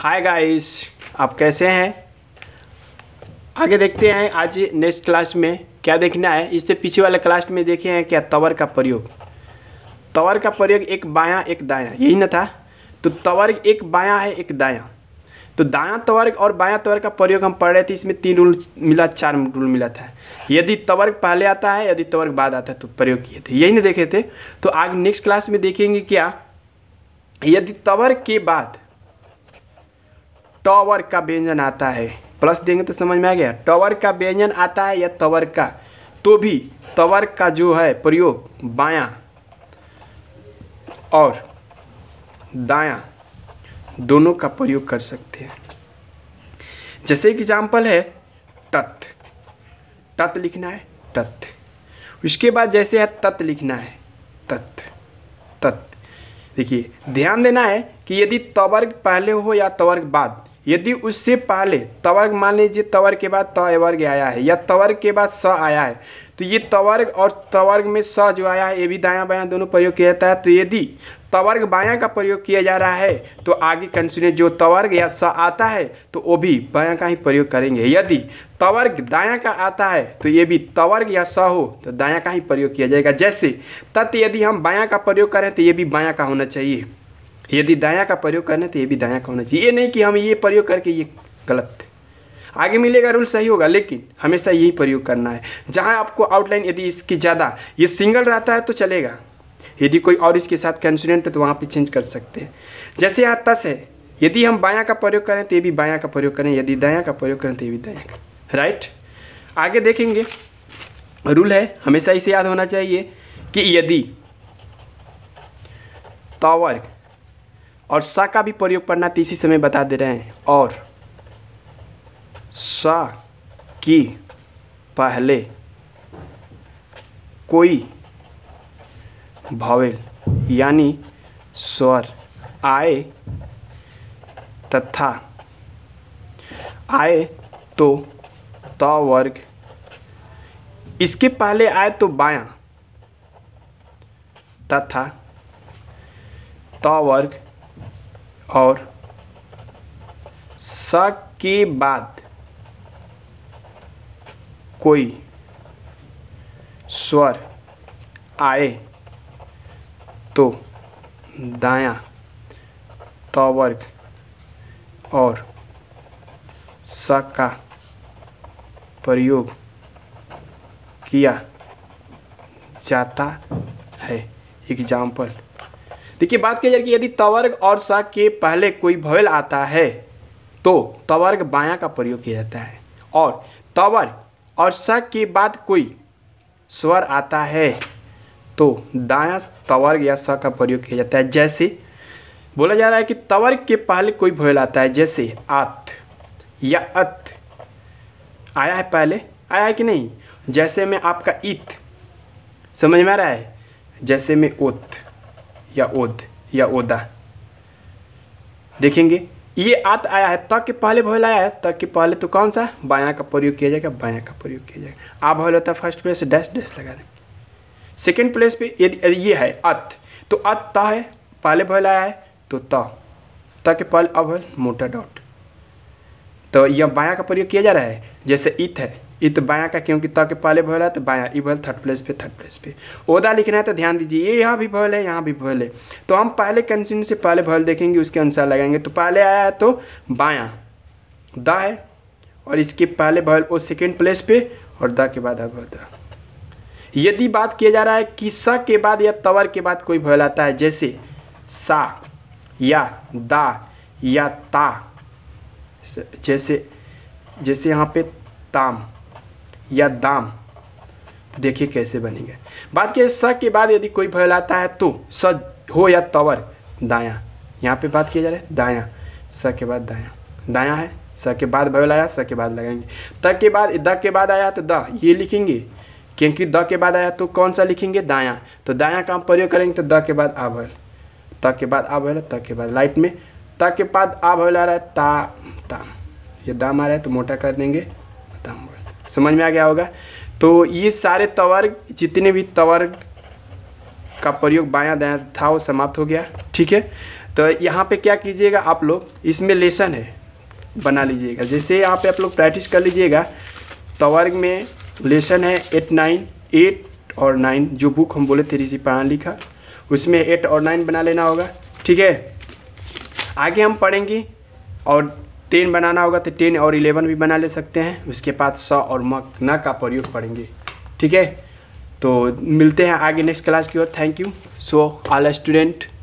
hi guys आप कैसे हैं आगे देखते हैं आज नेक्स्ट क्लास में क्या देखना है इससे पीछे वाले क्लास में देखे हैं क्या तवर का प्रयोग तवर का प्रयोग एक बायां एक दायां यही ना था तो तवर एक बायां है एक दायां तो दायां तवर्ग और बायां तवर का प्रयोग हम पढ़ रहे थे इसमें तीन रूल मिला चार रूल मिला था यदि तवर पहले आता है यदि तवर बाद आता है तो प्रयोग किए थे यही ना देखे थे तो आज नेक्स्ट क्लास में देखेंगे क्या यदि तवर के बाद टॉवर का व्यंजन आता है प्लस देंगे तो समझ में आ गया टॉवर का व्यंजन आता है या तवर का तो भी तवर का जो है प्रयोग बायां और दायां दोनों का प्रयोग कर सकते हैं जैसे एक एग्जाम्पल है तत् तत् लिखना है तत् उसके बाद जैसे है तत् लिखना है तत् तत् देखिए ध्यान देना है कि यदि तवर्ग पहले हो या तवर्ग बाद यदि उससे पहले तवर्ग मान लीजिए तवर्ग के बाद त वर्ग आया है या तवर्ग के बाद स आया है तो ये तवर्ग और तवर्ग में स जो आया है ये भी दायां बायां दोनों प्रयोग किया जाता है तो यदि तवर्ग बायां का प्रयोग किया जा रहा है तो आगे कंसुने जो तवर्ग या स आता है तो वो भी बायां का ही प्रयोग करेंगे यदि तवर्ग दायां का आता है तो ये भी तवर्ग या स हो तो दायां का ही प्रयोग किया जाएगा जैसे तत् यदि हम बायां का प्रयोग करें तो ये भी बायां का होना चाहिए यदि दाया का प्रयोग करना तो ये भी दाया का होना चाहिए ये नहीं कि हम ये प्रयोग करके ये गलत आगे मिलेगा रूल सही होगा लेकिन हमेशा यही प्रयोग करना है जहाँ आपको आउटलाइन यदि इसकी ज़्यादा ये सिंगल रहता है तो चलेगा यदि कोई और इसके साथ कंसिडेंट है तो वहाँ पर चेंज कर सकते हैं जैसे यहाँ तस है यदि हम बायां का प्रयोग करें तो ये भी बायां का प्रयोग करें यदि दाया का प्रयोग करें तो ये भी दया का राइट आगे देखेंगे रूल है हमेशा इसे याद होना चाहिए कि यदि तवर्क और सा का भी प्रयोग पढ़ना तो इसी समय बता दे रहे हैं और सा की पहले कोई भावेल यानी स्वर आए तथा आए तो त वर्ग इसके पहले आए तो बायां तथा त वर्ग और स के बाद कोई स्वर आए तो दाया तवर्ग और स का प्रयोग किया जाता है एग्जाम्पल देखिए बात किया जाए कि यदि तवर्ग और स के पहले कोई भवेल आता है तो तवर्ग बायां का प्रयोग किया जाता है और तवर और स के बाद कोई स्वर आता है तो दायां तवर्ग या स का प्रयोग किया जाता है जैसे बोला जा रहा है कि तवर्ग के पहले कोई भोयल आता है जैसे आत या अत आया है पहले आया है कि नहीं जैसे में आपका इत समझ में आ रहा है जैसे में उत या ओद या ओदा देखेंगे ये आत आया है त के पहले भवल आया है त के पहले तो कौन सा बायां का प्रयोग किया जाएगा बायां का प्रयोग किया जाएगा आ भवल होता है फर्स्ट प्लेस डैश डैश लगा देंगे सेकेंड प्लेस पे यदि ये है अत तो अत त है पहले भवल आया है तो त त के पहले अभल मोटा डॉट तो यह बायां का प्रयोग किया जा रहा है जैसे इत है ये तो बायाँ का क्योंकि त के पहले भवल है तो बायाँ ये भवल थर्ड प्लेस पे थर्ड प्लेस पे ओदा लिखना है तो ध्यान दीजिए ये यहाँ भी भवल है यहाँ भी भवल है तो हम पहले कंटिन्यू से पहले भवल देखेंगे उसके अनुसार लगाएंगे तो पहले आया है तो बाया द है और इसके पहले भवल वो सेकेंड प्लेस पे और द के बाद अब यदि बात किया जा रहा है कि स के बाद या तवर के बाद कोई भवल आता है जैसे सा या दा या ता जैसे जैसे यहाँ पे ताम या दाम देखिए कैसे बनेंगे बात किया स के बाद यदि कोई फल आता है तो स हो या तवर दाया यहाँ पे बात किया जा रहा है दाया स के बाद दाया दाया है स के बाद भयल आया स के बाद लगाएंगे त के बाद द के बाद आया तो द ये लिखेंगे क्योंकि द के बाद आया तो कौन सा लिखेंगे दाया तो दाया का हम प्रयोग करेंगे तो द के बाद आ भयल त के बाद आ भयल त के बाद लाइट में त के बाद आ भयल आ रहा है ता ता ये दाम आ रहा है तो मोटा कर देंगे दाम समझ में आ गया होगा तो ये सारे तवर्ग जितने भी तवर्ग का प्रयोग बायां दया था वो समाप्त हो गया ठीक है तो यहाँ पे क्या कीजिएगा आप लोग इसमें लेसन है बना लीजिएगा जैसे यहाँ पे आप लोग प्रैक्टिस कर लीजिएगा तवर्ग में लेसन है एट नाइन एट और नाइन जो बुक हम बोले थे ऋषि पढ़ा लिखा उसमें एट और नाइन बना लेना होगा ठीक है आगे हम पढ़ेंगे और टेन बनाना होगा तो टेन और इलेवन भी बना ले सकते हैं उसके बाद स और म न का प्रयोग करेंगे ठीक है तो मिलते हैं आगे नेक्स्ट क्लास की ओर thank you so all student